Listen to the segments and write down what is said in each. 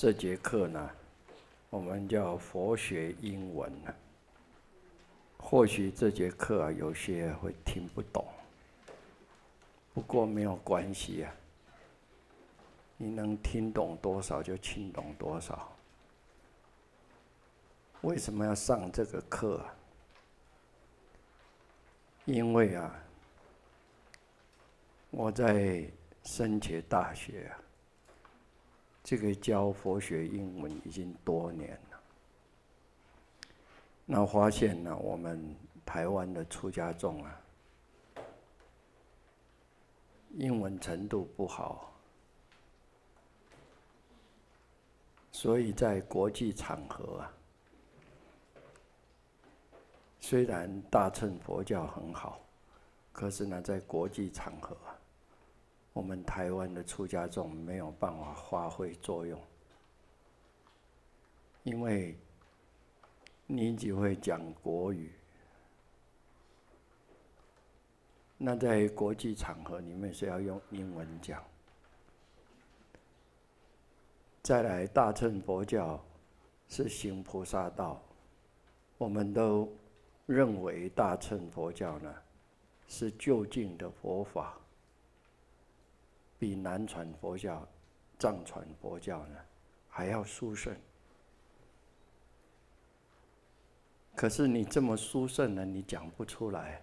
这节课呢，我们叫佛学英文。呢。或许这节课啊，有些会听不懂，不过没有关系啊。你能听懂多少就听懂多少。为什么要上这个课啊？因为啊，我在圣贤大学啊。这个教佛学英文已经多年了，那发现呢，我们台湾的出家众啊，英文程度不好，所以在国际场合啊，虽然大乘佛教很好，可是呢，在国际场合。我们台湾的出家众没有办法发挥作用，因为你只会讲国语，那在国际场合里面是要用英文讲。再来，大乘佛教是行菩萨道，我们都认为大乘佛教呢是就近的佛法。比南传佛教、藏传佛教呢，还要殊胜。可是你这么殊胜呢，你讲不出来，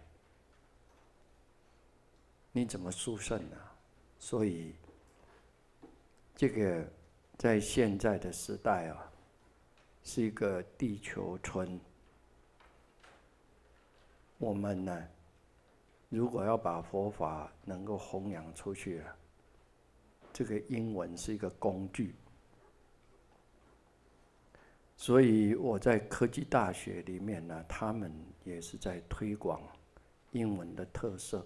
你怎么殊胜呢？所以，这个在现在的时代啊，是一个地球村。我们呢，如果要把佛法能够弘扬出去。这个英文是一个工具，所以我在科技大学里面呢，他们也是在推广英文的特色。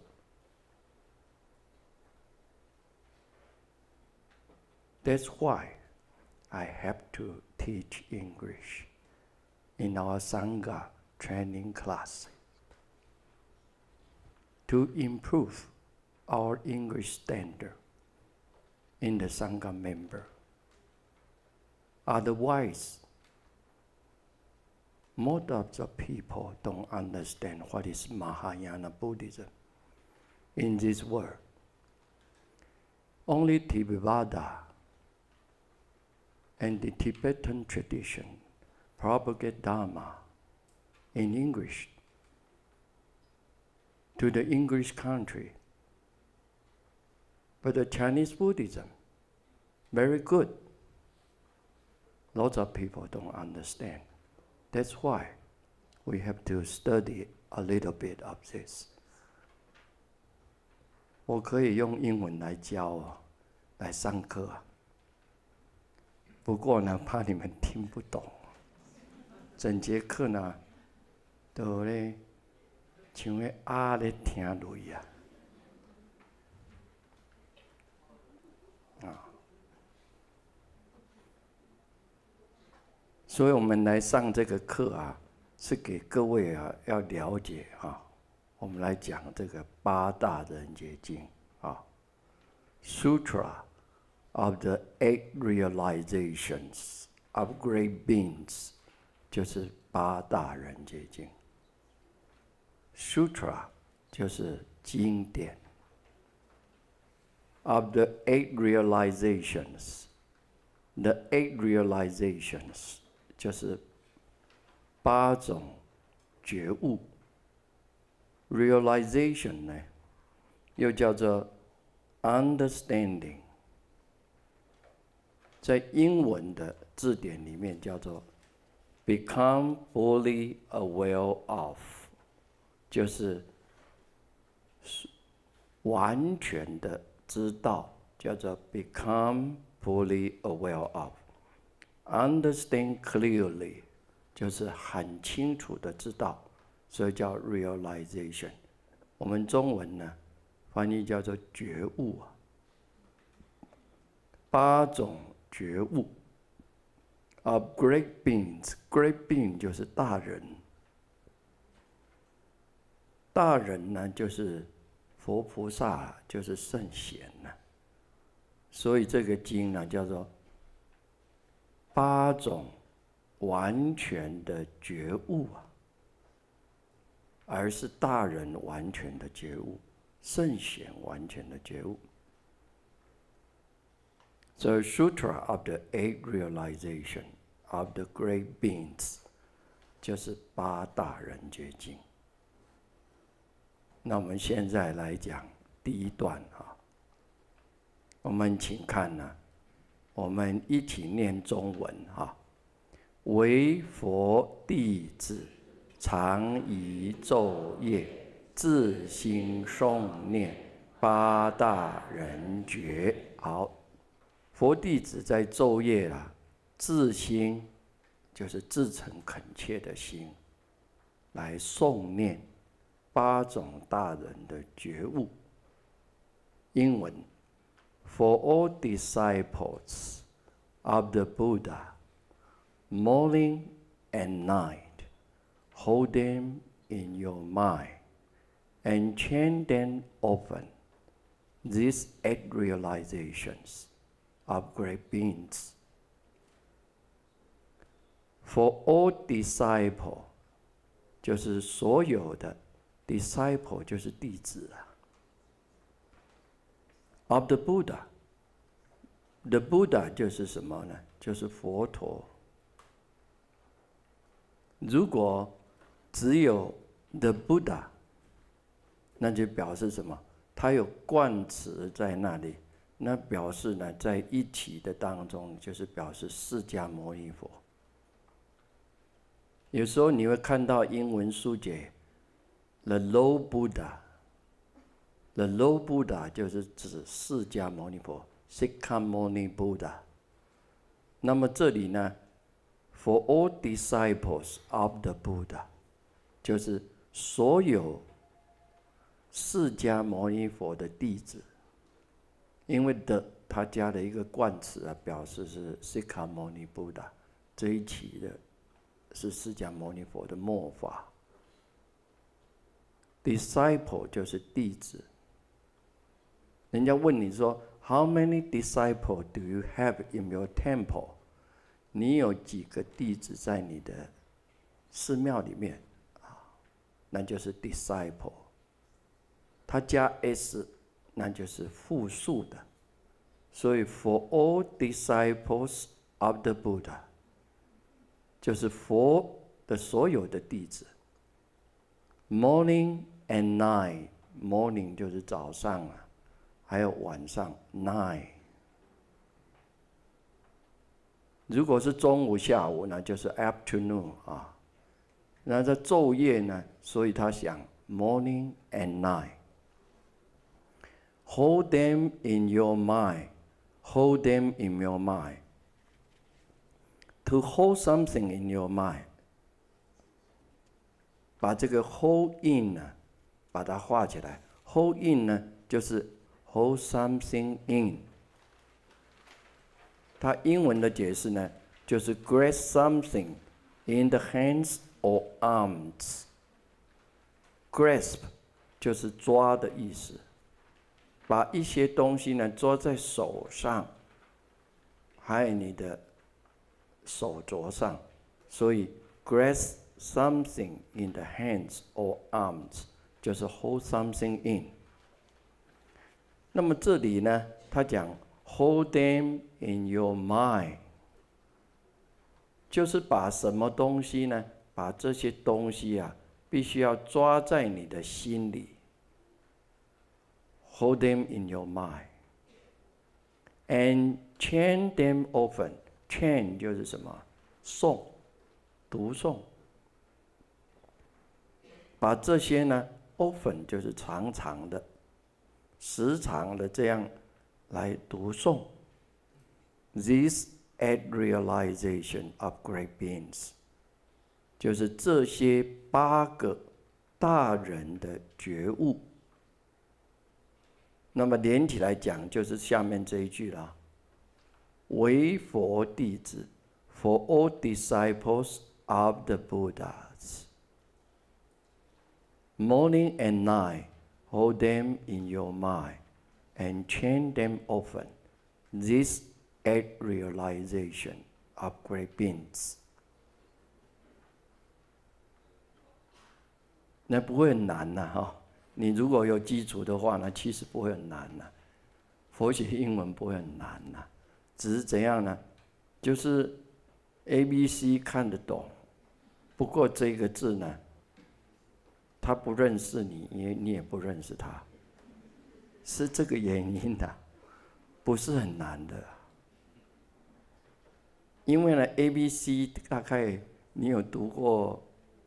That's why I have to teach English in our Sanga training class to improve our English standard. in the Sangha member. Otherwise, most of the people don't understand what is Mahayana Buddhism in this world. Only Tibetan and the Tibetan tradition propagate Dharma in English to the English country But the Chinese Buddhism, very good. Lots of people don't understand. That's why we have to study a little bit of this. 我可以用英文来教啊，来上课。不过呢，怕你们听不懂。整节课呢，都咧像咧鸭咧听雷啊。所以我们来上这个课啊，是给各位啊要了解啊，我们来讲这个八大人觉经啊，Sutra of the Eight Realizations of Great Beings，就是八大人觉经。Sutra 就是经典。Of the Eight Realizations，the Eight Realizations。就是八种觉悟，realization 呢，又叫做 understanding，在英文的字典里面叫做 become fully aware of，就是完全的知道，叫做 become fully aware of。Understand clearly 就是很清楚的知道，所以叫 realization。我们中文呢翻译叫做觉悟啊。八种觉悟，a great being，great being 就是大人。大人呢就是佛菩萨，就是圣贤呢。所以这个经呢叫做。八种完全的觉悟啊，而是大人完全的觉悟，圣贤完全的觉悟。The sutra of the eight realization of the great beings，就是八大人觉经。那我们现在来讲第一段啊，我们请看呢。我们一起念中文哈。为佛弟子，常以昼夜自心诵念八大人觉。好，佛弟子在昼夜啊，自心就是至诚恳切的心，来诵念八种大人的觉悟。英文。for all disciples of the Buddha, morning and night, hold them in your mind and chant them often. These eight realizations of great beings. For all disciple，就是所有的 disciple 就是弟子啊。Of the Buddha，The Buddha 就是什么呢？就是佛陀。如果只有 The Buddha，那就表示什么？它有冠词在那里，那表示呢，在一体的当中，就是表示释迦牟尼佛。有时候你会看到英文书解 The l o w Buddha，The l o w Buddha 就是指释迦牟尼佛。b u d 尼 h a 那么这里呢，for all disciples of the Buddha，就是所有释迦牟尼佛的弟子，因为的他加了一个冠词啊，表示是释迦牟尼 h a 这一期的，是释迦牟尼佛的末法。disciple 就是弟子，人家问你说。How many disciple do you have in your temple？你有几个弟子在你的寺庙里面？啊，那就是 disciple。它加 s，那就是复数的。所以 for all disciples of the Buddha，就是佛的所有的弟子。Morning and night，morning 就是早上啊。还有晚上，night。如果是中午、下午呢，就是 afternoon 啊。那在昼夜呢，所以他想 morning and night。Hold them in your mind, hold them in your mind. To hold something in your mind，把这个 hold in 呢，把它画起来。hold in 呢，就是。Hold something in。它英文的解释呢，就是 grasp something in the hands or arms。grasp 就是抓的意思，把一些东西呢抓在手上，还有你的手镯上。所以 grasp something in the hands or arms 就是 hold something in。那么这里呢，他讲 hold them in your mind，就是把什么东西呢？把这些东西啊，必须要抓在你的心里，hold them in your mind，and chant them often。chant 就是什么？诵，读诵。把这些呢，often 就是长长的。时常的这样来读诵。t h i s a i t r e a l i z a t i o n of great beings，就是这些八个大人的觉悟。那么连体来讲，就是下面这一句了：为佛弟子，for all disciples of the Buddhas，morning and night。Hold them in your mind and change them often. This a d t realization, upgrade beings. 那不会很难呐哈。你如果有基础的话呢，其实不会很难呐。佛学英文不会很难呐，只是怎样呢？就是 A、B、C 看得懂，不过这个字呢？他不认识你，也你也不认识他，是这个原因的，不是很难的。因为呢，A、B、C 大概你有读过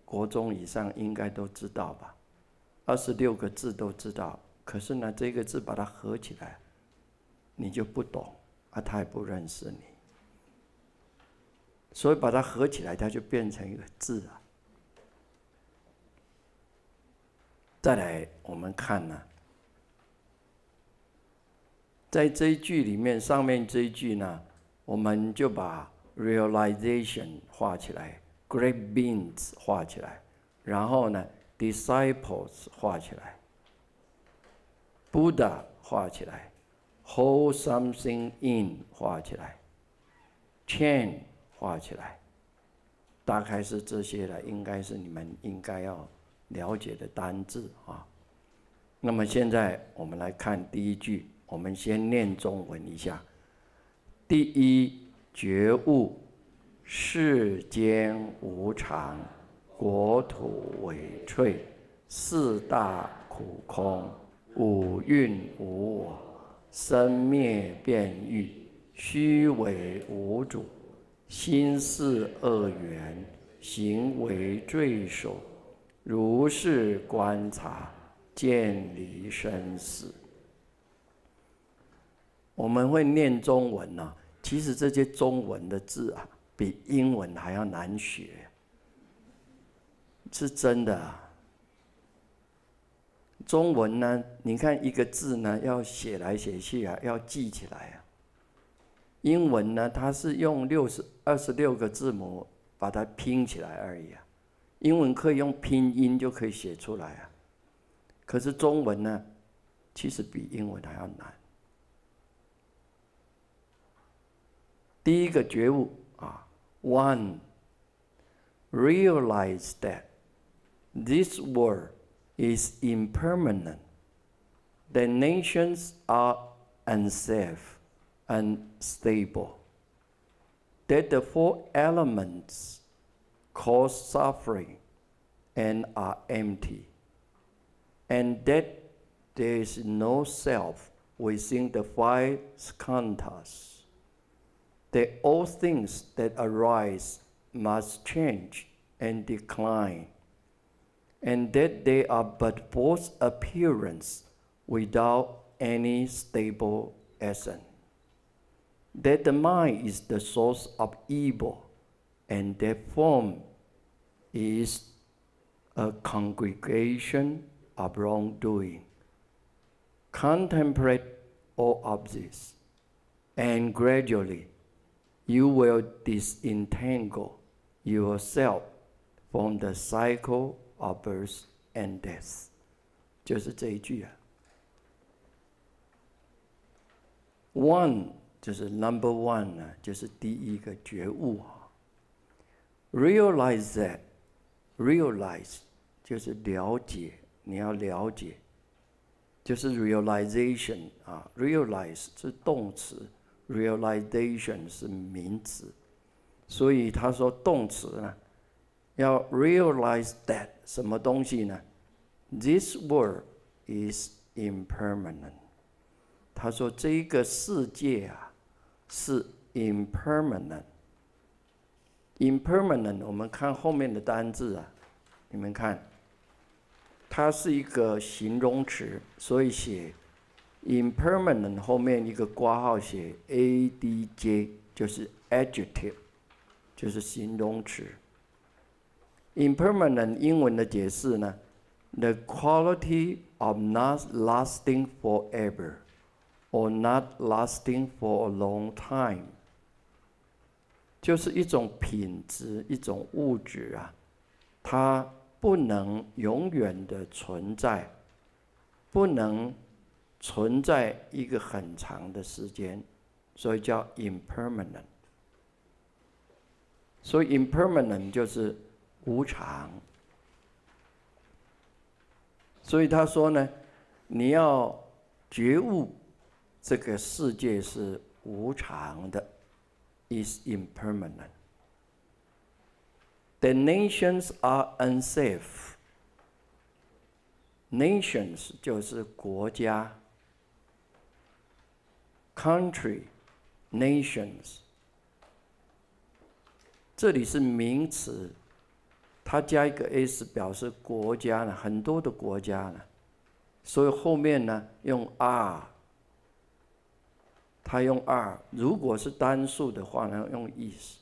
国中以上，应该都知道吧？二十六个字都知道，可是呢，这个字把它合起来，你就不懂啊，他也不认识你，所以把它合起来，它就变成一个字啊。再来，我们看呢，在这一句里面，上面这一句呢，我们就把 realization 画起来，grapes n 画起来，然后呢，disciples 画起来，Buddha 画起来，hold something in 画起来，chain 画起来，大概是这些了，应该是你们应该要。了解的单字啊，那么现在我们来看第一句，我们先念中文一下：第一，觉悟世间无常，国土为脆，四大苦空，五蕴无我，生灭变欲，虚伪无主，心是恶缘，行为罪首。如是观察，见离生死。我们会念中文啊，其实这些中文的字啊，比英文还要难学，是真的啊。中文呢，你看一个字呢，要写来写去啊，要记起来啊。英文呢，它是用六十二十六个字母把它拼起来而已啊。英文可以用拼音就可以写出来啊，可是中文呢，其实比英文还要难。第一个觉悟啊，One realize that this world is impermanent, the nations are unsafe and stable, that the four elements. cause suffering and are empty. And that there is no self within the five skandhas. That all things that arise must change and decline, and that they are but false appearance without any stable essence. That the mind is the source of evil, and that form is a congregation of wrongdoing. Contemplate all of this, and gradually you will disentangle yourself from the cycle of birth and death。就是这一句啊。One 就是 number one 呢，就是第一个觉悟啊。Realize that，realize 就是了解，你要了解，就是 realization 啊，realize 是动词，realization 是名词，所以他说动词呢，要 realize that 什么东西呢？This world is impermanent。他说这个世界啊是 impermanent。impermanent，我们看后面的单字啊，你们看，它是一个形容词，所以写 impermanent 后面一个括号写 a d j，就是 adjective，就是形容词。impermanent 英文的解释呢，the quality of not lasting forever or not lasting for a long time。就是一种品质，一种物质啊，它不能永远的存在，不能存在一个很长的时间，所以叫 impermanent。所以 impermanent 就是无常。所以他说呢，你要觉悟这个世界是无常的。is impermanent. The nations are unsafe. Nations 就是国家，country, nations，这里是名词，它加一个 s 表示国家呢，很多的国家呢，所以后面呢用 are. 他用 are，如果是单数的话呢，用 is。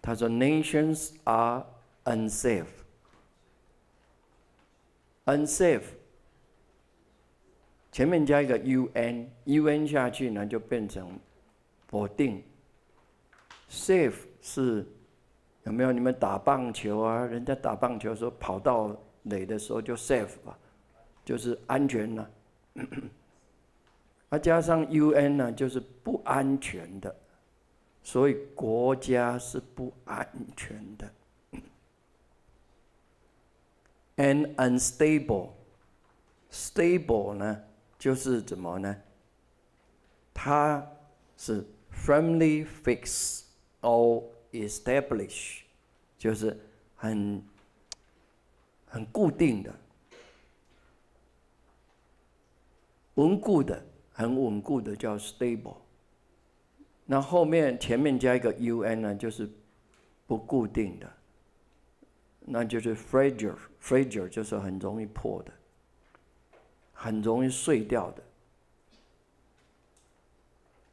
他说 Nations are unsafe。unsafe，前面加一个 un，un 下去呢就变成否定。safe 是有没有你们打棒球啊？人家打棒球说跑到垒的时候就 safe 啊，就是安全呢。加上 U N 呢，就是不安全的，所以国家是不安全的。And unstable，stable 呢，就是怎么呢？它是 firmly fix or establish，就是很很固定的、稳固的。很稳固的叫 stable，那后面前面加一个 un 呢，就是不固定的，那就是 fragile，fragile 就是很容易破的，很容易碎掉的。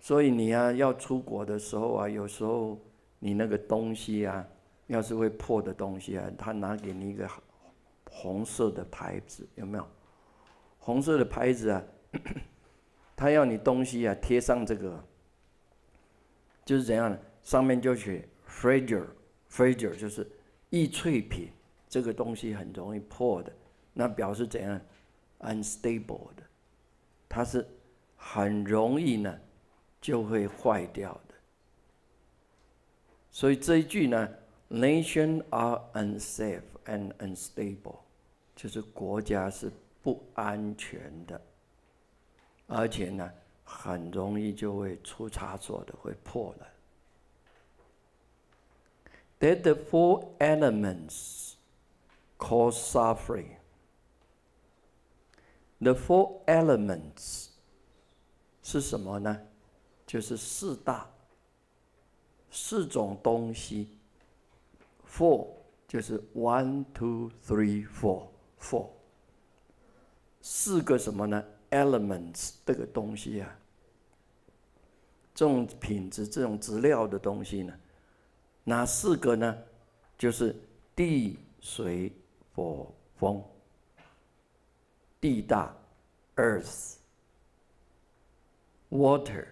所以你啊，要出国的时候啊，有时候你那个东西啊，要是会破的东西啊，他拿给你一个红红色的牌子，有没有？红色的牌子啊。他要你东西啊，贴上这个，就是怎样呢？上面就写 “fragile”，“fragile” 就是易脆品，这个东西很容易破的。那表示怎样？“unstable” 的，它是很容易呢就会坏掉的。所以这一句呢，“nation are unsafe and unstable”，就是国家是不安全的。而且呢，很容易就会出差错的，会破了。That the four elements cause suffering. The four elements 是什么呢？就是四大，四种东西。Four 就是 one, two, three, four, four。四个什么呢？elements 这个东西啊，这种品质、这种资料的东西呢，哪四个呢？就是地、水、火、风。地大 （earth）、water、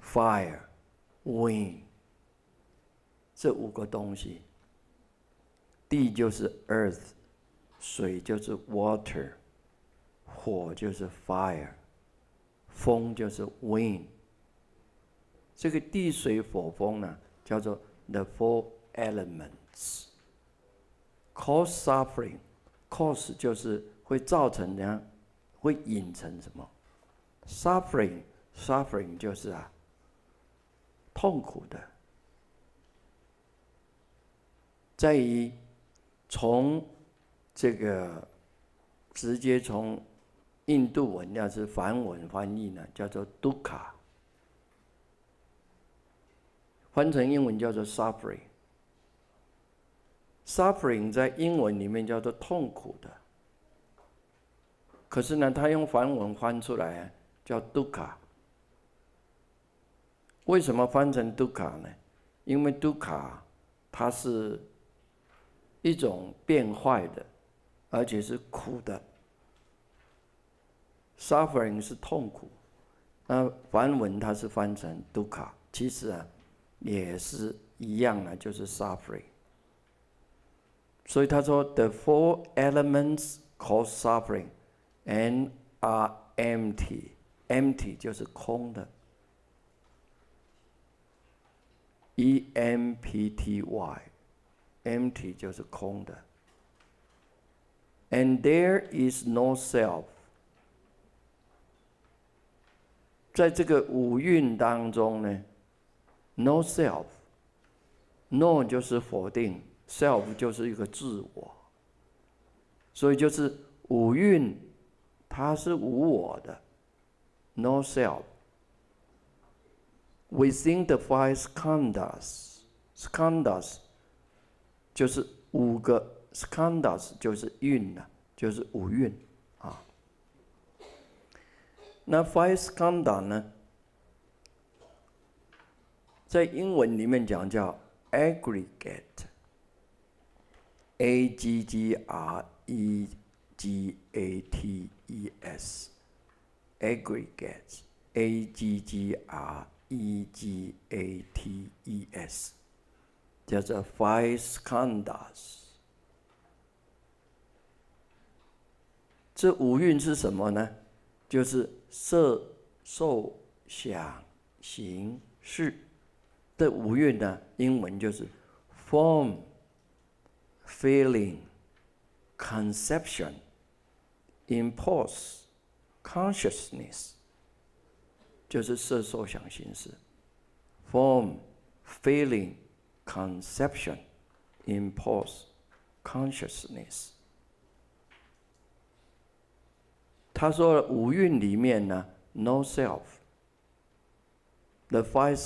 fire、wind，这五个东西。地就是 earth，水就是 water。火就是 fire，风就是 wind。这个地水火风呢，叫做 the four elements。cause suffering，cause 就是会造成怎样，会引成什么？suffering suffering 就是啊，痛苦的，在于从这个直接从。印度文呢是梵文翻译呢，叫做 duka，翻成英文叫做 suffering。suffering 在英文里面叫做痛苦的，可是呢，他用梵文翻出来叫 duka，为什么翻成 duka 呢？因为 duka 它是一种变坏的，而且是苦的。suffering 是痛苦，那梵文它是翻成 dukkha，其实啊也是一样啊，就是 suffering。所以他说，the four elements cause suffering and are empty。empty 就是空的，e m p t y，empty 就是空的。And there is no self。在这个五蕴当中呢，no self，no 就是否定，self 就是一个自我，所以就是五蕴，它是无我的，no self。Within the five skandhas，skandhas 就是五个，skandhas 就是蕴啊，就是五蕴。那 five s c a n d a 呢？在英文里面讲叫 aggregate，a g g r e g a t e s a g g r e g a t e a g g r e g a t e s，叫做 five scandas。这五韵是什么呢？就是色、受、想、行、识的五蕴呢，英文就是 form、feeling、conception、impose、consciousness，就是色、受、想、行、识，form、feeling、conception、impose、consciousness。他说五蕴里面呢，no self，the five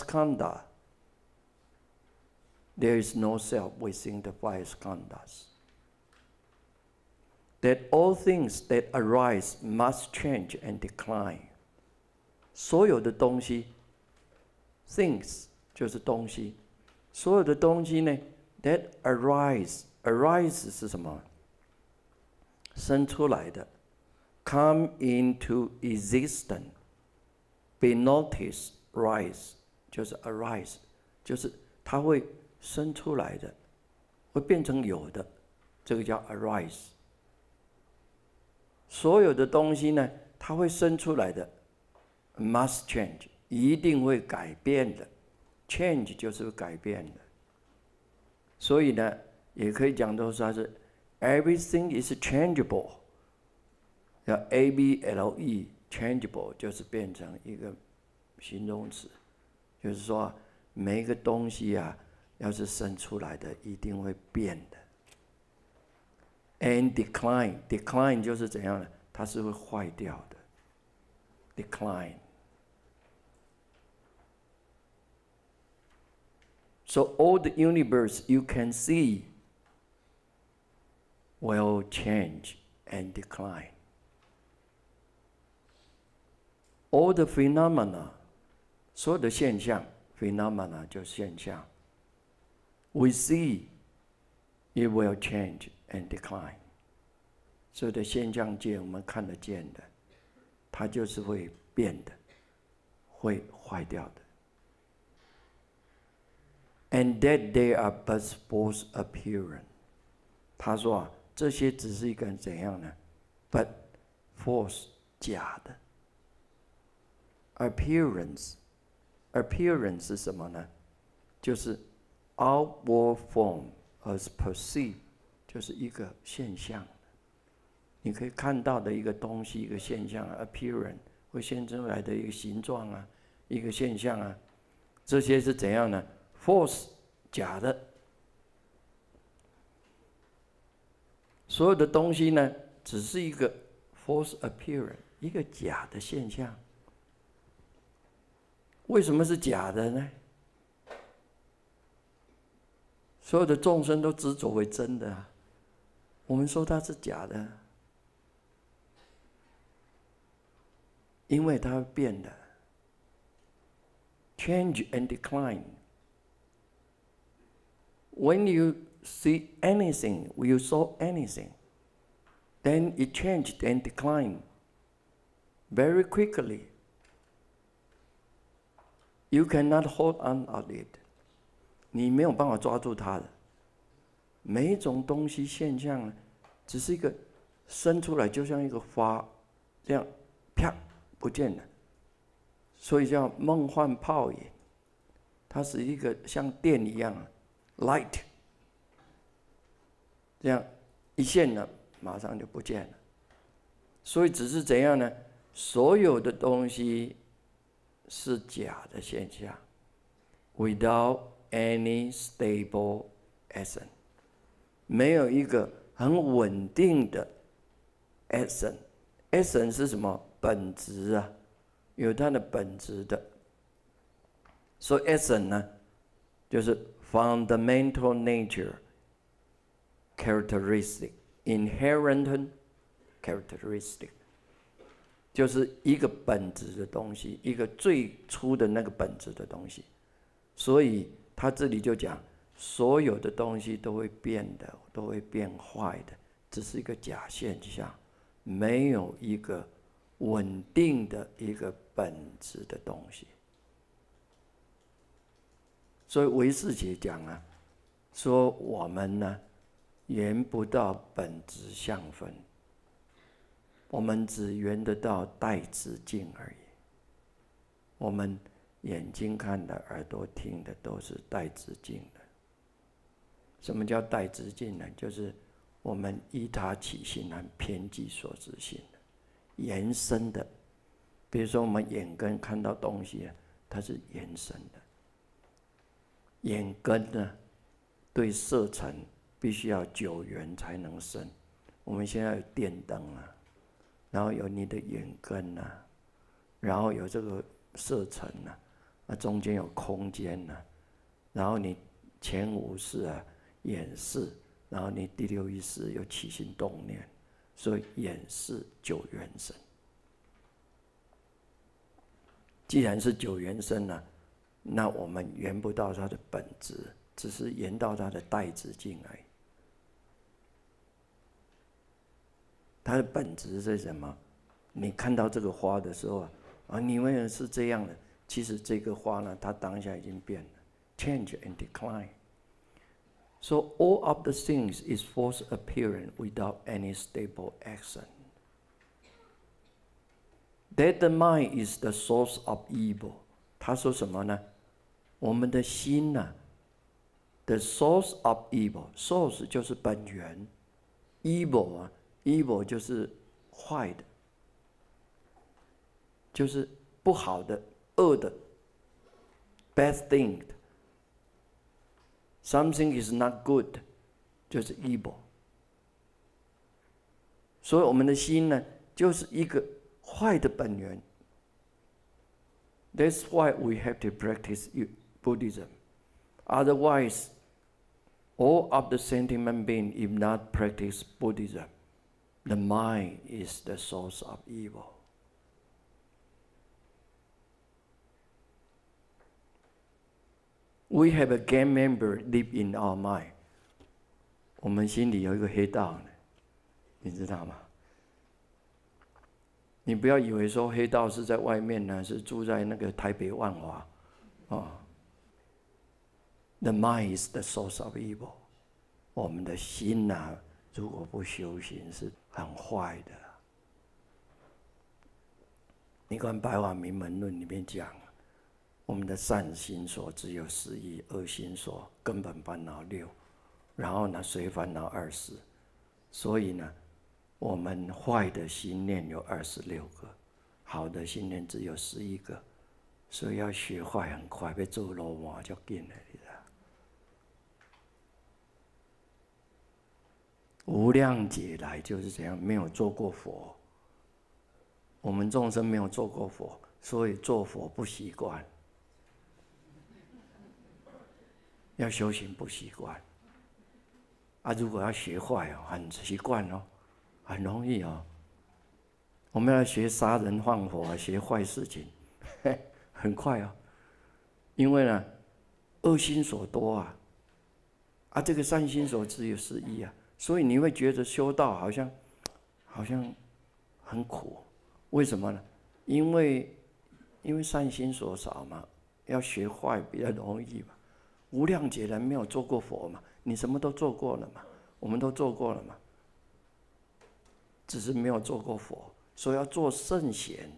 There is no self within the five skandhas. That all things that arise must change and decline. 所有的东西，things 就是东西，所有的东西呢，that arise arise 是什么？生出来的 Come into existence, be noticed, rise，就是 arise，就是它会生出来的，会变成有的，这个叫 arise。所有的东西呢，它会生出来的，must change，一定会改变的，change 就是改变的。所以呢，也可以讲到说是，everything is changeable。叫 A B L E changeable 就是变成一个形容词，就是说每一个东西啊，要是生出来的一定会变的。And decline decline 就是怎样呢？它是会坏掉的。Decline。So all the universe you can see will change and decline. All the phenomena，所有的现象，phenomena 就现象，we see，it will change and decline。所有的现象界我们看得见的，它就是会变的，会坏掉的。And that t h e y are but false appearance。他说啊，这些只是一个怎样呢？But false，假的。Appearance，appearance 是什么呢？就是 outward form as perceived，就是一个现象。你可以看到的一个东西，一个现象，appearance 会现出来的一个形状啊，一个现象啊，这些是怎样呢？False，假的。所有的东西呢，只是一个 false appearance，一个假的现象。为什么是假的呢？所有的众生都执着为真的，我们说它是假的，因为它会变的，change and decline。When you see anything, when you saw anything, then it changed and declined very quickly. You cannot hold on o o it。你没有办法抓住它的。每一种东西现象，只是一个生出来就像一个花，这样啪不见了。所以叫梦幻泡影，它是一个像电一样啊，light，这样一现呢马上就不见了。所以只是怎样呢？所有的东西。是假的现象，without any stable essence，没有一个很稳定的 action。action 是什么？本质啊，有它的本质的。所以 action 呢，就是 fundamental nature characteristic，inherent characteristic。就是一个本质的东西，一个最初的那个本质的东西，所以他这里就讲，所有的东西都会变的，都会变坏的，只是一个假现象，没有一个稳定的、一个本质的东西。所以维世姐讲啊，说我们呢，缘不到本质相分。我们只圆得到带直径而已。我们眼睛看的、耳朵听的，都是带直径的。什么叫带直径呢？就是我们依他起心，含偏计所执行的延伸的。比如说，我们眼根看到东西，它是延伸的。眼根呢，对色尘必须要九缘才能生。我们现在有电灯啊。然后有你的眼根呐，然后有这个色尘呐，啊中间有空间呐，然后你前五识啊，眼识，然后你第六意识有起心动念，所以眼识九元神。既然是九元身呢，那我们圆不到它的本质，只是圆到它的带子进来。它的本质是什么？你看到这个花的时候啊，啊，你以为是这样的，其实这个花呢，它当下已经变了，change and decline。So all of the things is false appearance without any stable action. t h a t the mind is the source of evil。他说什么呢？我们的心呢？The source of evil，source 就是本源，evil。啊，evil 就是坏的，就是不好的、恶的，bad something is not good，就是 evil。所以我们的心呢，就是一个坏的本源。That's why we have to practice Buddhism. Otherwise, all of the sentiment being, if not practice Buddhism, The mind is the source of evil. We have a gang member live in our mind. 我们心里有一个黑道呢，你知道吗？你不要以为说黑道是在外面呢，是住在那个台北万华，啊。The mind is the source of evil. 我们的心呐。如果不修行，是很坏的。你看《白话名门论》里面讲，我们的善心所只有十一，恶心所根本烦恼六，然后呢随烦恼二十，所以呢，我们坏的心念有二十六个，好的心念只有十一个，所以要学坏很快，被做流马就紧了。无量劫来就是这样，没有做过佛。我们众生没有做过佛，所以做佛不习惯，要修行不习惯。啊，如果要学坏哦，很习惯哦，很容易哦。我们要学杀人放火啊，学坏事情，很快哦。因为呢，恶心所多啊，啊，这个善心所只有十一啊。所以你会觉得修道好像，好像很苦，为什么呢？因为因为善心所少嘛，要学坏比较容易嘛。无量劫人没有做过佛嘛，你什么都做过了嘛，我们都做过了嘛，只是没有做过佛，所以要做圣贤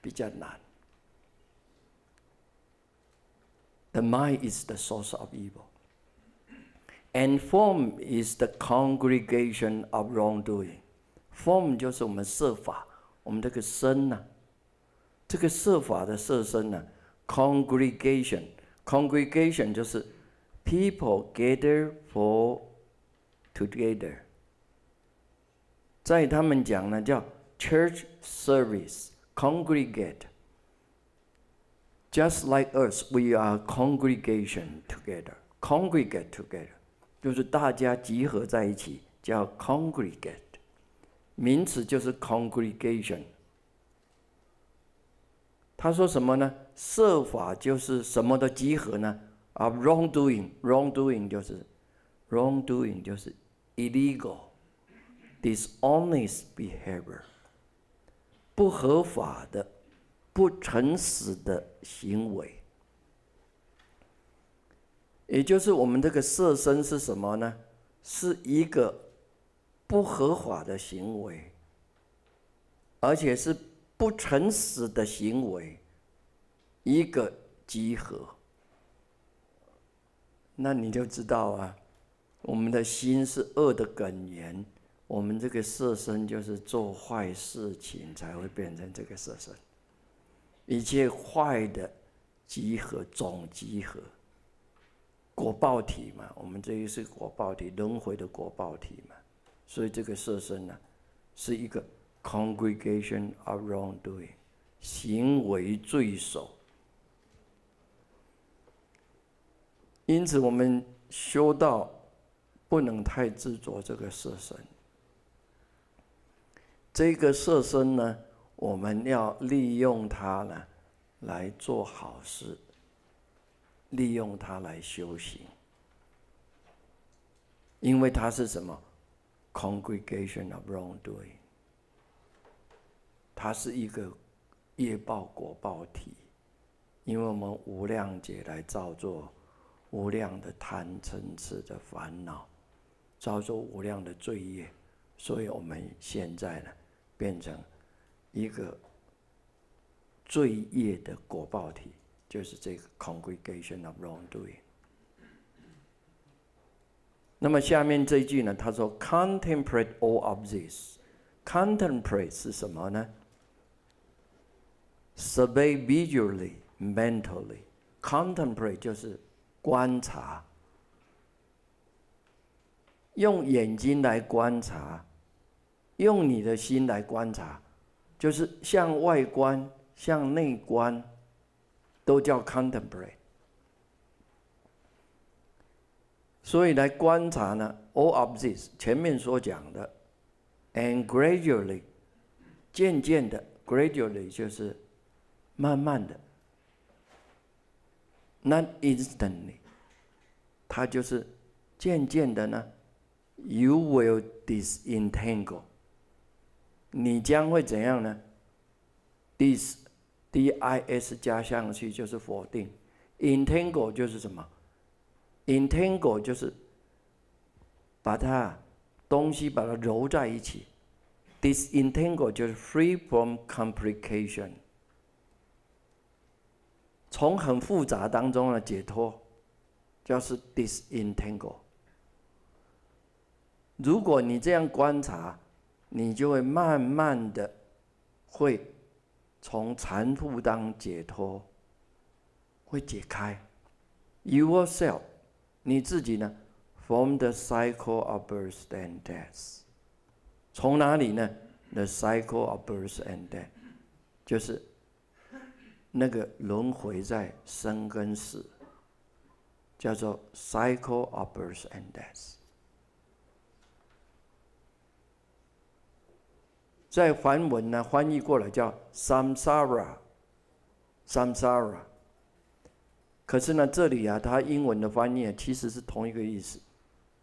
比较难。The mind is the source of evil. And form is the congregation of wrongdoing. 就是我们设法，我们这个身呐、啊，这个设法的设身呢、啊、，congregation congregation 就是 people gather for together。在他们讲呢叫 church service congregate。Just like us, we are congregation together, congregate together. 就是大家集合在一起，叫 congregate。名词就是 congregation。他说什么呢？设法就是什么的集合呢？啊，wrongdoing，wrongdoing 就是 wrongdoing 就是 illegal，dishonest behavior，不合法的、不诚实的行为。也就是我们这个色身是什么呢？是一个不合法的行为，而且是不诚实的行为，一个集合。那你就知道啊，我们的心是恶的根源，我们这个色身就是做坏事情才会变成这个色身，一切坏的集合总集合。果报体嘛，我们这也是果报体，轮回的果报体嘛，所以这个色身呢，是一个 congregation around doing 行为罪首。因此，我们修道不能太执着这个色身。这个色身呢，我们要利用它呢，来做好事。利用它来修行，因为它是什么？Congregation of wrong doing，它是一个业报果报体。因为我们无量劫来造作无量的贪嗔痴的烦恼，造作无量的罪业，所以我们现在呢，变成一个罪业的果报体。就是这个 congregation of wrong doing。那么下面这句呢？他说，contemplate all of this。Contemplate 是什么呢？Survey visually, mentally。Contemplate 就是观察，用眼睛来观察，用你的心来观察，就是向外观，向内观。都叫 contemporary，所以来观察呢，all of this 前面所讲的，and gradually，渐渐的，gradually 就是慢慢的，not instantly，它就是渐渐的呢，you will disentangle，你将会怎样呢？dis D I S 加上去就是否定，Intangle 就是什么？Intangle 就是把它东西把它揉在一起 d i s e n t a n g l e 就是 free from complication，从很复杂当中的解脱，就是 d i s e n t a n g l e 如果你这样观察，你就会慢慢的会。从缠缚当解脱，会解开。You yourself，你自己呢？From the cycle of birth and death，从哪里呢？The cycle of birth and death，就是那个轮回在生跟死，叫做 cycle of birth and death。在梵文呢，翻译过来叫 Samsara，Samsara。可是呢，这里啊，它英文的翻译其实是同一个意思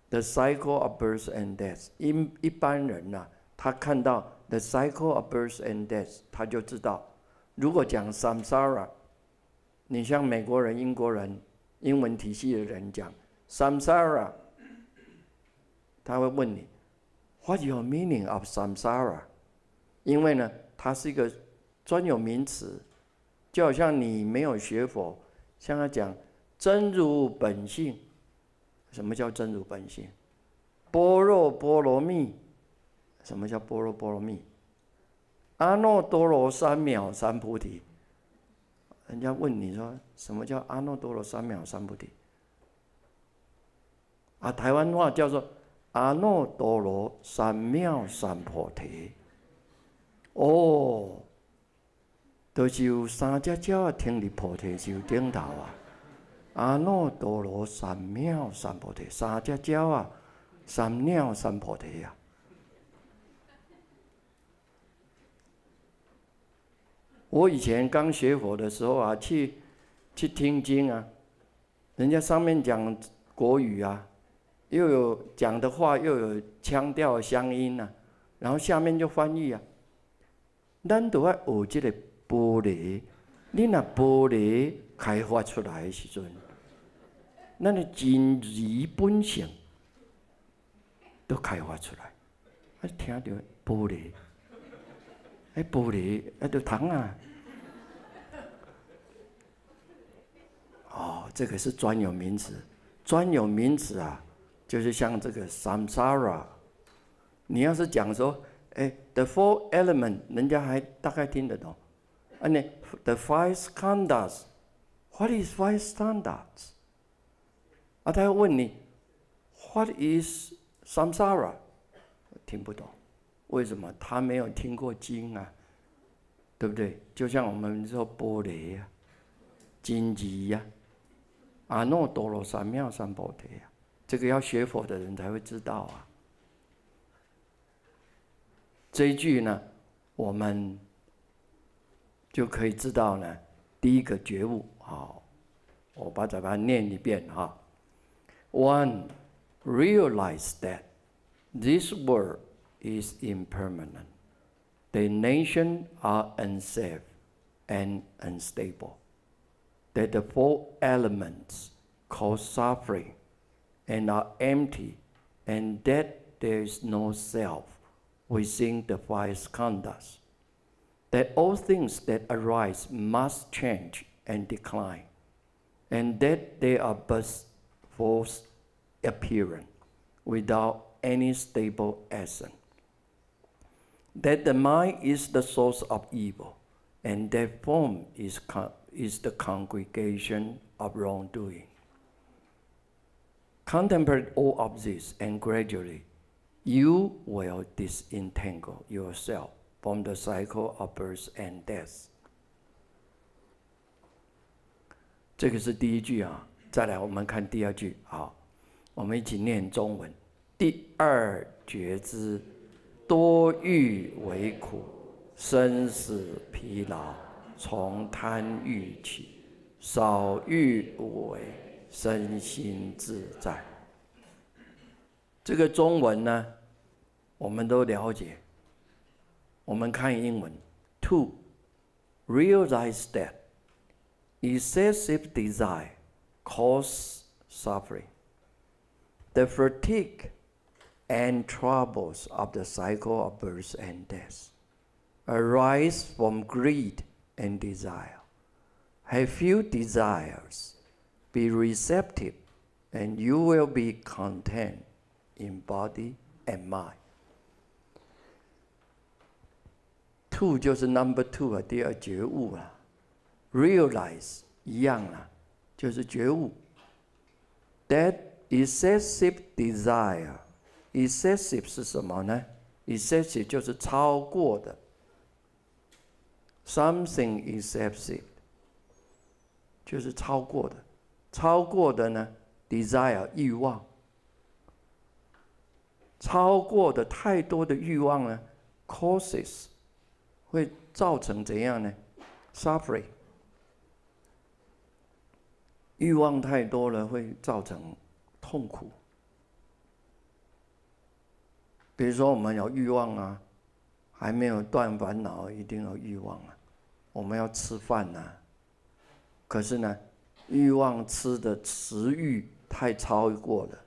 ：The cycle of birth and death。一一般人呢，他看到 The cycle of birth and death，他就知道，如果讲 Samsara，你像美国人、英国人、英文体系的人讲 Samsara，他会问你：What your meaning of Samsara？因为呢，它是一个专有名词，就好像你没有学佛，像他讲真如本性，什么叫真如本性？般若波罗蜜，什么叫般若波罗蜜？阿耨多罗三藐三菩提。人家问你说，什么叫阿耨多罗三藐三菩提？啊，台湾话叫做阿耨多罗三藐三菩提。哦，都是有三只鸟啊，伫菩提树顶头啊。阿耨多罗三藐三菩提，三只鸟啊，三藐三菩提啊。我以前刚学佛的时候啊，去去听经啊，人家上面讲国语啊，又有讲的话，又有腔调乡音啊，然后下面就翻译啊。咱都要学即个玻璃，你若玻璃开发出来时阵，咱的真子本性都开发出来。啊，听着玻璃？哎，玻璃？哎，对糖啊！哦，这个是专有名词。专有名词啊，就是像这个 samsara。你要是讲说。哎，the four element 人家还大概听得懂，啊，你 the five s t a n d a r d s what is five s t a n d a r d s 啊，他要问你 what is samsara？听不懂，为什么他没有听过经啊？对不对？就像我们说玻璃呀、金鱼呀、阿耨多罗三藐三菩提呀，这个要学佛的人才会知道啊。这一句呢，我们就可以知道呢，第一个觉悟。好，我把它把它念一遍哈。One realize that this world is impermanent. The nations are unsafe and unstable. That the four elements cause suffering and are empty and that there is no self within the five skandhas, that all things that arise must change and decline, and that they are but false appearance without any stable essence. That the mind is the source of evil, and that form is, is the congregation of wrongdoing. Contemplate all of this, and gradually You will disentangle yourself from the cycle of birth and death。这个是第一句啊，再来我们看第二句，好，我们一起念中文。第二觉知，多欲为苦，生死疲劳，从贪欲起；少欲无为，身心自在。这个中文呢，我们都了解。我们看英文，to realize that excessive desire causes suffering, the fatigue and troubles of the cycle of birth and death arise from greed and desire. Have few desires, be receptive, and you will be content in body and mind. Two 就是 number two 啊，第二觉悟啊，realize 一样啊，就是觉悟。That excessive desire，excessive 是什么呢？excessive 就是超过的，something excessive 就是超过的，超过的呢，desire 欲望。超过的太多的欲望呢，causes 会造成怎样呢？suffering 欲望太多了会造成痛苦。比如说，我们有欲望啊，还没有断烦恼，一定要欲望啊。我们要吃饭啊，可是呢，欲望吃的食欲太超过了。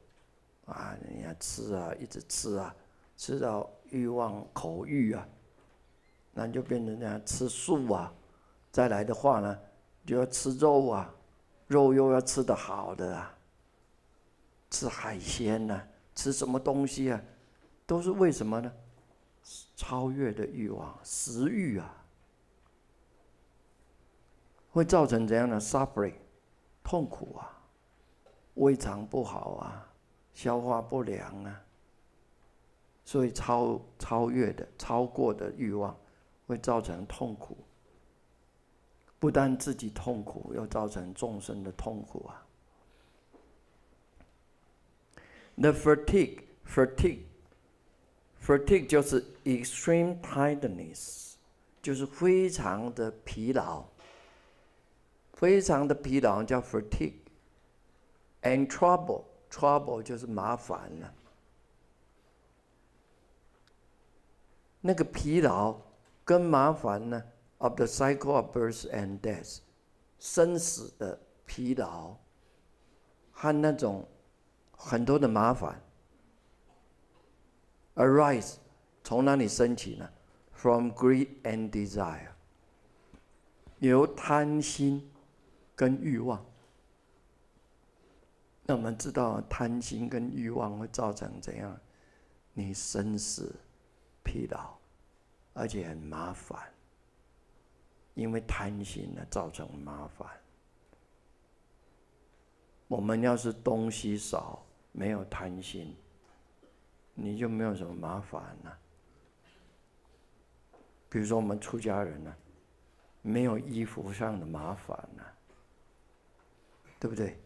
啊，人家吃啊，一直吃啊，吃到欲望口欲啊，那就变成这样吃素啊。再来的话呢，就要吃肉啊，肉又要吃的好的啊，吃海鲜呐，吃什么东西啊，都是为什么呢？超越的欲望食欲啊，会造成怎样的 suffering 痛苦啊，胃肠不好啊。消化不良啊，所以超超越的、超过的欲望会造成痛苦，不但自己痛苦，又造成众生的痛苦啊。The fatigue, fatigue, fatigue 就是 extreme tiredness，就是非常的疲劳，非常的疲劳叫 fatigue。And trouble. Trouble 就是麻烦了，那个疲劳跟麻烦呢？Of the cycle of birth and death，生死的疲劳和那种很多的麻烦 arise 从哪里升起呢？From greed and desire。由贪心跟欲望。那我们知道贪心跟欲望会造成怎样？你生死疲劳，而且很麻烦。因为贪心呢，造成麻烦。我们要是东西少，没有贪心，你就没有什么麻烦了。比如说，我们出家人呢，没有衣服上的麻烦呢，对不对？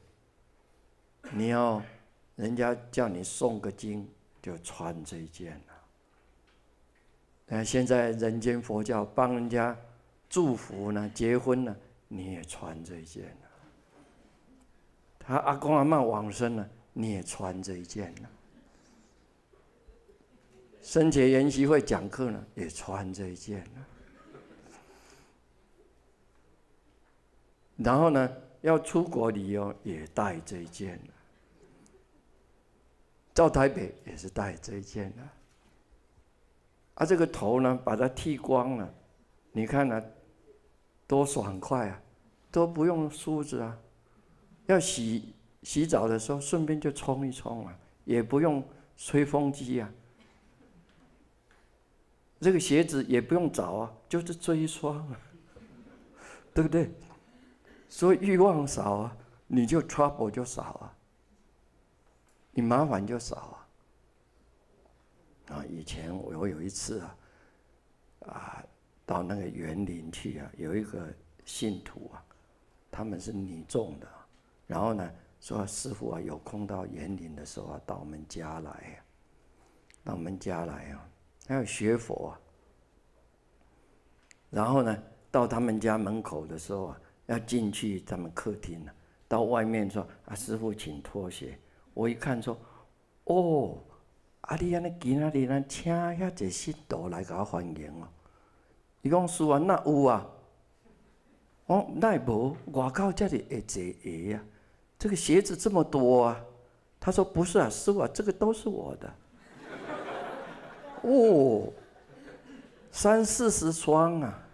你要人家叫你诵个经，就穿这件了。那现在人间佛教帮人家祝福呢，结婚呢，你也穿这件了。他阿公阿妈往生了，你也穿这件了。生前研习会讲课呢，也穿这件了。然后呢？要出国旅游也带这一件到台北也是带这一件的、啊，这个头呢，把它剃光了，你看呢，多爽快啊，都不用梳子啊，要洗洗澡的时候顺便就冲一冲啊，也不用吹风机啊，这个鞋子也不用找啊，就是这一双，啊，对不对？所以欲望少啊，你就 trouble 就少啊，你麻烦就少啊。啊，以前我有一次啊，啊，到那个园林去啊，有一个信徒啊，他们是你种的，然后呢，说师傅啊，有空到园林的时候啊，到我们家来，到我们家来啊，要学佛。啊，然后呢，到他们家门口的时候啊。要进去咱们客厅了，到外面说：“啊，师傅，请脱鞋。”我一看说：“哦，阿弟阿那今仔日那请遐济新刀来甲我欢迎哦。”伊讲：“师傅，那有啊？”哦，那无外口这里也这鞋呀，这个鞋子这么多啊。”他说：“不是啊，师傅，这个都是我的。”哦，三四十双啊。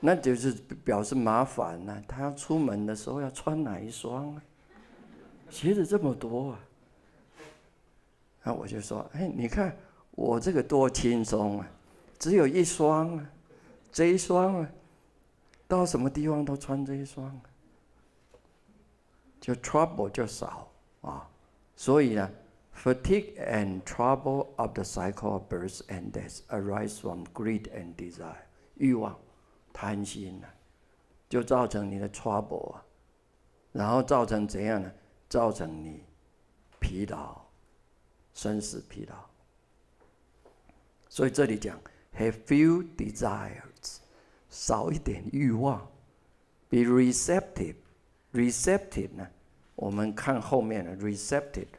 那就是表示麻烦了。他要出门的时候要穿哪一双啊？鞋子这么多啊！那我就说，哎，你看我这个多轻松啊，只有一双啊，这一双啊，到什么地方都穿这一双啊，就 trouble 就少啊。所以呢，fatigue and trouble of the cycle of birth and death arise from greed and desire 欲望。贪心呢，就造成你的 trouble，啊，然后造成怎样呢？造成你疲劳，生死疲劳。所以这里讲 have few desires，少一点欲望。Be receptive，receptive 呢？我们看后面的 r e c e p t i v e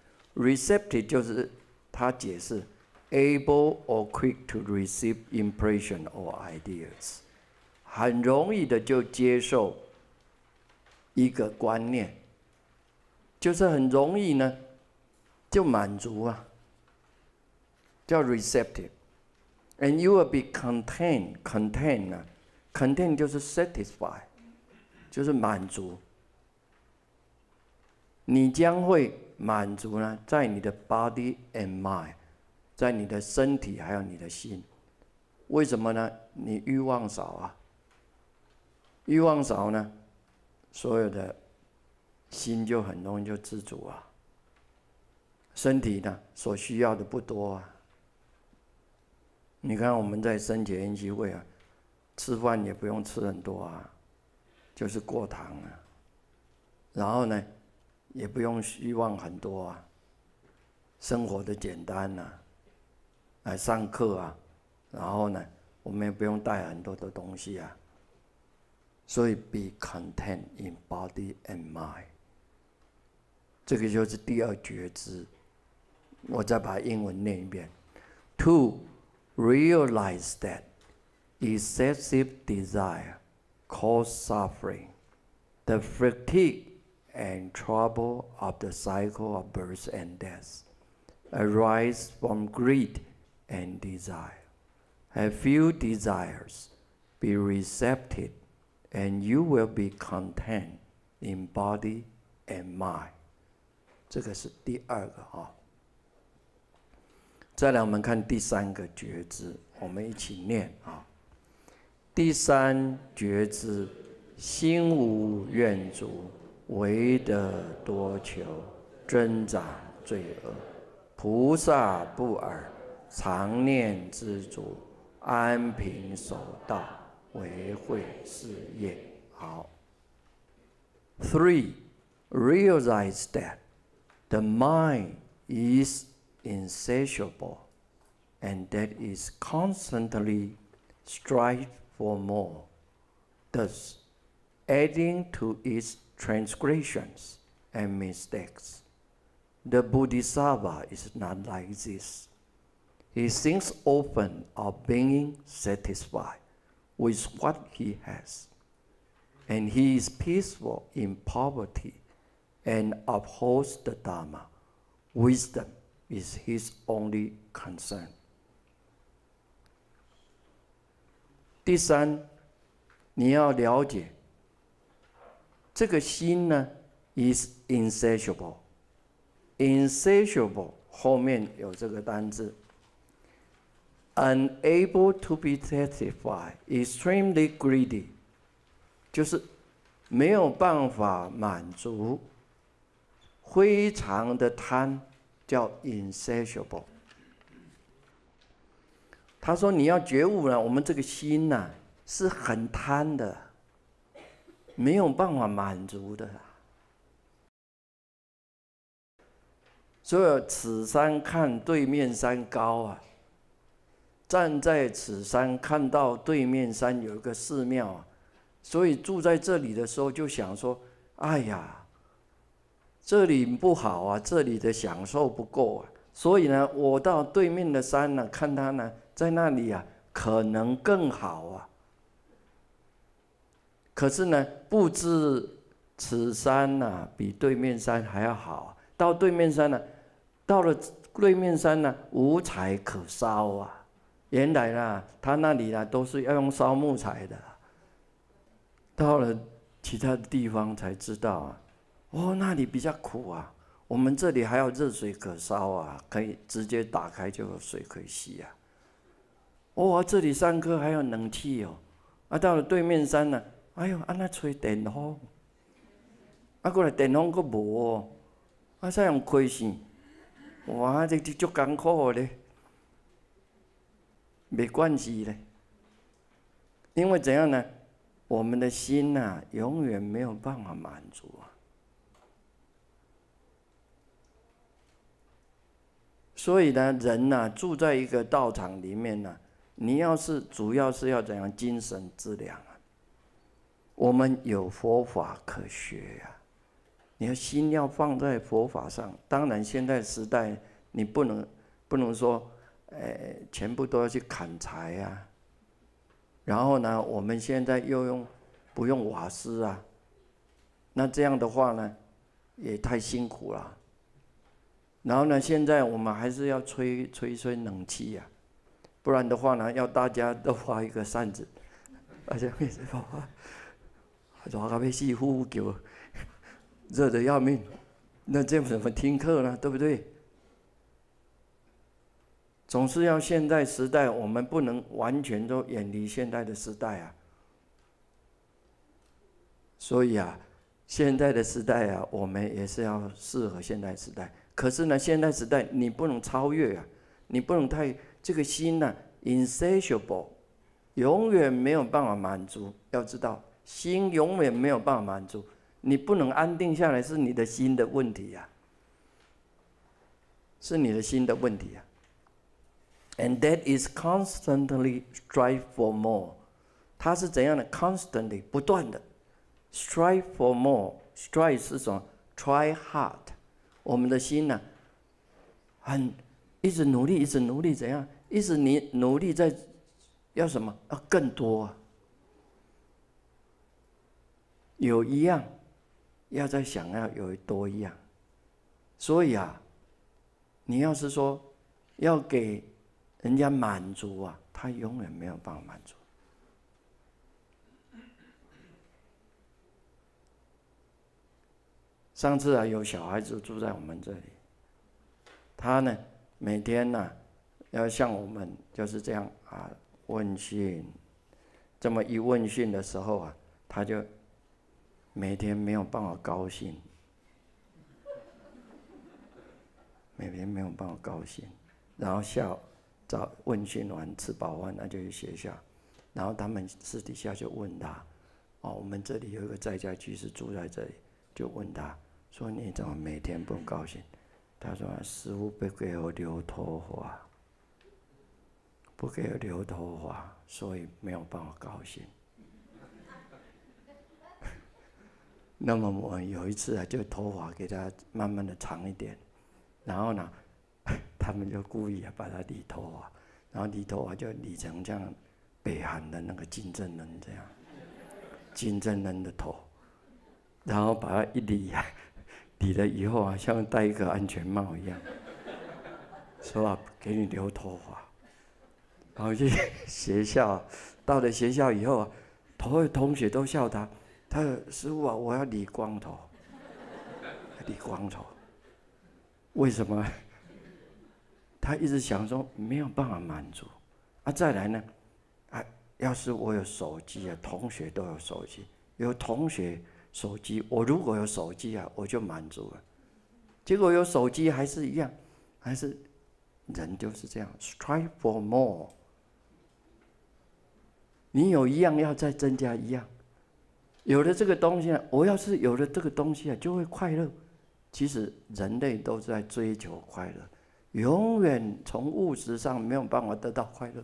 r e c e p t i v e 就是他解释 able or quick to receive impression or ideas。很容易的就接受一个观念，就是很容易呢就满足啊，叫 receptive，and you will be contain contain 啊，contain 就是 satisfy，就是满足。你将会满足呢，在你的 body and mind，在你的身体还有你的心，为什么呢？你欲望少啊。欲望少呢，所有的心就很容易就自主啊。身体呢所需要的不多啊。你看我们在生前聚会啊，吃饭也不用吃很多啊，就是过堂啊。然后呢，也不用欲望很多啊，生活的简单呐。来上课啊，然后呢，我们也不用带很多的东西啊。所以 be content in body and mind。这个就是第二觉知。我再把英文念一遍：To realize that excessive desire cause suffering, the fatigue and trouble of the cycle of birth and death arise from greed and desire. Have few desires be receptive And you will be content in body and mind。这个是第二个啊。再来，我们看第三个觉知，我们一起念啊。第三觉知，心无怨毒，唯得多求，增长罪恶。菩萨不尔，常念知足，安平守道。Three, realize that the mind is insatiable and that is constantly strive for more, thus adding to its transgressions and mistakes. The Bodhisattva is not like this. He thinks often of being satisfied with what he has. And he is peaceful in poverty and upholds the Dharma. Wisdom is his only concern. is insatiable. Insatiable. 第三，你要了解，这个心呢，is insatiable。insatiable 后面有这个单字 Unable to be satisfied, extremely greedy，就是没有办法满足，非常的贪，叫 insatiable。他说：“你要觉悟了，我们这个心呐，是很贪的，没有办法满足的。所以此山看对面山高啊。”站在此山，看到对面山有一个寺庙啊，所以住在这里的时候就想说：，哎呀，这里不好啊，这里的享受不够啊。所以呢，我到对面的山呢，看他呢，在那里啊，可能更好啊。可是呢，不知此山呢，比对面山还要好。到对面山呢，到了对面山呢，无柴可烧啊。原来啦，他那里啦都是要用烧木材的。到了其他的地方才知道啊，哦，那里比较苦啊。我们这里还有热水可烧啊，可以直接打开就有水可以洗啊。哦，这里山哥还有冷气哦，啊，到了对面山呢，哎呦，啊那吹电风，啊过来电风个无哦，啊再用开扇，哇，这这足艰苦嘞。没关系嘞，因为怎样呢？我们的心呐，永远没有办法满足啊。所以呢，人呐，住在一个道场里面呢，你要是主要是要怎样精神质量啊？我们有佛法可学呀，你心要放在佛法上。当然，现在时代你不能不能说。呃，全部都要去砍柴呀。然后呢，我们现在又用不用瓦斯啊？那这样的话呢，也太辛苦了。然后呢，现在我们还是要吹吹吹冷气呀，不然的话呢，要大家都发一个扇子，而且没事发发，热的要命，那这样怎么听课呢？对不对？总是要现代时代，我们不能完全都远离现代的时代啊。所以啊，现在的时代啊，我们也是要适合现代时代。可是呢，现代时代你不能超越啊，你不能太这个心呢，insatiable，永远没有办法满足。要知道，心永远没有办法满足，你不能安定下来，是你的心的问题呀，是你的心的问题呀。And that is constantly strive for more，它是怎样的？Constantly 不断的，strive for more。Strive 是什么？Try hard。我们的心呢，很一直努力，一直努力，怎样？一直你努力在要什么？要更多啊！有一样，要在想要有多一样，所以啊，你要是说要给。人家满足啊，他永远没有办法满足。上次啊，有小孩子住在我们这里，他呢每天呢要向我们就是这样啊问讯，这么一问讯的时候啊，他就每天没有办法高兴，每天没有办法高兴，然后笑。找问讯完，吃饱饭，那就去学校。然后他们私底下就问他：“哦，我们这里有一个在家居士住在这里，就问他说：你怎么每天不高兴？他说：师傅不给我留头发，不给我留头发，所以没有办法高兴。那么我有一次啊，就头发给他慢慢的长一点，然后呢。”他们就故意啊把他理头发，然后理头发就理成这样北韩的那个金正恩这样，金正恩的头，然后把他一理，理了以后啊像戴一个安全帽一样，说啊给你留头发，然后去学校，到了学校以后啊，所有同学都笑他，他说师傅啊我要理光头，理光头，为什么？他一直想说没有办法满足，啊，再来呢，啊，要是我有手机啊，同学都有手机，有同学手机，我如果有手机啊，我就满足了。结果有手机还是一样，还是人就是这样，strive for more。你有一样要再增加一样，有了这个东西，我要是有了这个东西啊，就会快乐。其实人类都在追求快乐。永远从物质上没有办法得到快乐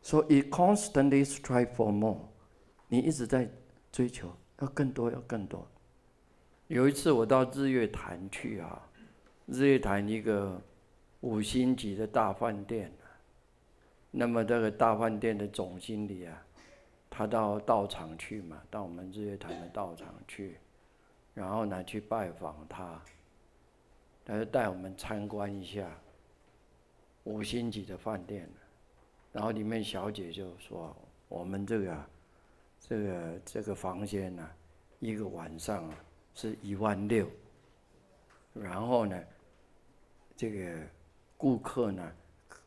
所以 constantly strive for more。你一直在追求，要更多，要更多。有一次我到日月潭去啊，日月潭一个五星级的大饭店，那么这个大饭店的总经理啊，他到道场去嘛，到我们日月潭的道场去，然后呢去拜访他。还要带我们参观一下五星级的饭店，然后里面小姐就说：“我们这个，这个这个房间呢，一个晚上是一万六。然后呢，这个顾客呢，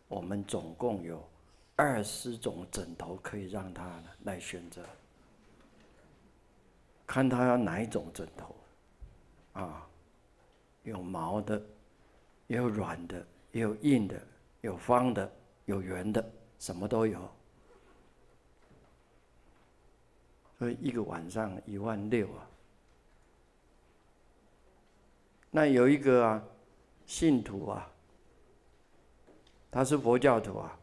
我们总共有二十种枕头可以让他来选择，看他哪一种枕头，啊。”有毛的，也有软的，也有硬的，有方的，有圆的，什么都有。所以一个晚上一万六啊！那有一个啊信徒啊，他是佛教徒啊，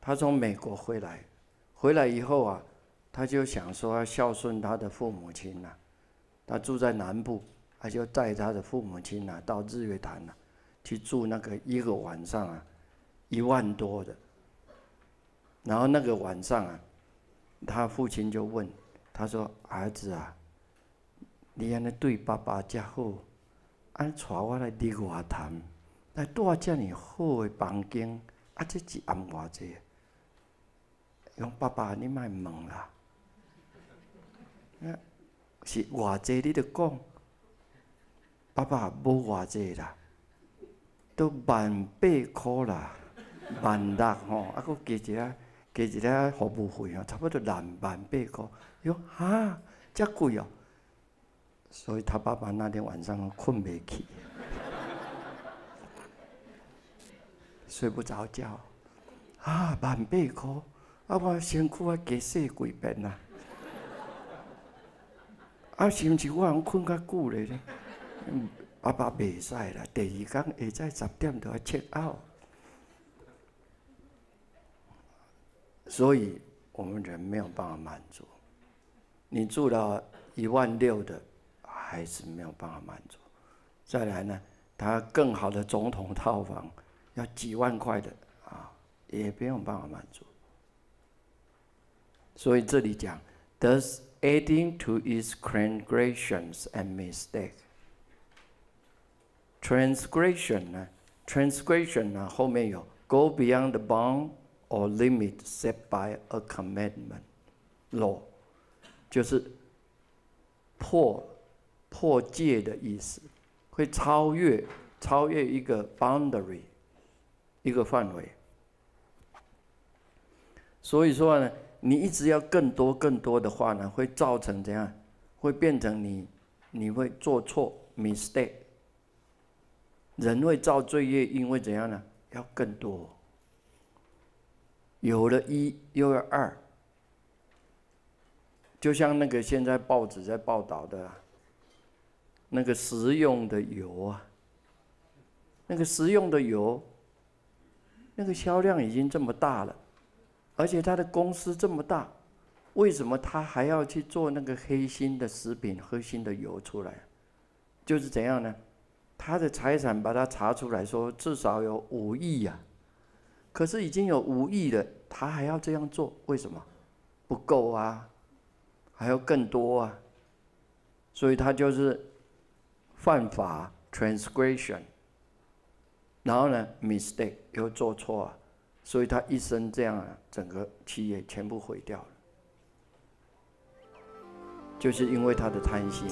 他从美国回来，回来以后啊，他就想说要孝顺他的父母亲呐。他住在南部。他就带他的父母亲呐到日月潭呐去住那个一个晚上啊一万多的。然后那个晚上啊，他父亲就问他说：“儿子啊，你安尼对爸爸加好，安带我来日月潭来住遮尔好的房间，啊，这一暗偌济。”，讲爸爸你莫问啦，是偌济你就讲。爸爸无偌济啦，都万八箍啦，万六吼，啊，搁加一啊，加一啊，服务费吼，差不多两万八块。哟，哈，遮贵哦！所以他爸爸那天晚上困袂去，睡不着觉。啊，万八箍，啊，我身躯啊加细几遍啊，啊，是毋是我安困较久咧？爸爸比赛了，第二缸也在十点多切奥。所以我们人没有办法满足。你住到一万六的，还是没有办法满足。再来呢，他更好的总统套房要几万块的啊，也没有办法满足。所以这里讲 t h e s adding to its c o n g r e t a t i o n s and mistake。transgression 呢？transgression 呢？后面有 go beyond the bound or limit set by a commandment。law，就是破破戒的意思，会超越超越一个 boundary 一个范围。所以说呢，你一直要更多更多的话呢，会造成怎样？会变成你你会做错 mistake。人会造罪业，因为怎样呢？要更多，有了一又要二，就像那个现在报纸在报道的，那个食用的油啊，那个食用的油，那个销量已经这么大了，而且他的公司这么大，为什么他还要去做那个黑心的食品、黑心的油出来？就是怎样呢？他的财产把他查出来说至少有五亿呀，可是已经有五亿了，他还要这样做，为什么？不够啊，还要更多啊，所以他就是犯法 （transgression），然后呢，mistake 又做错啊，所以他一生这样啊，整个企业全部毁掉了，就是因为他的贪心。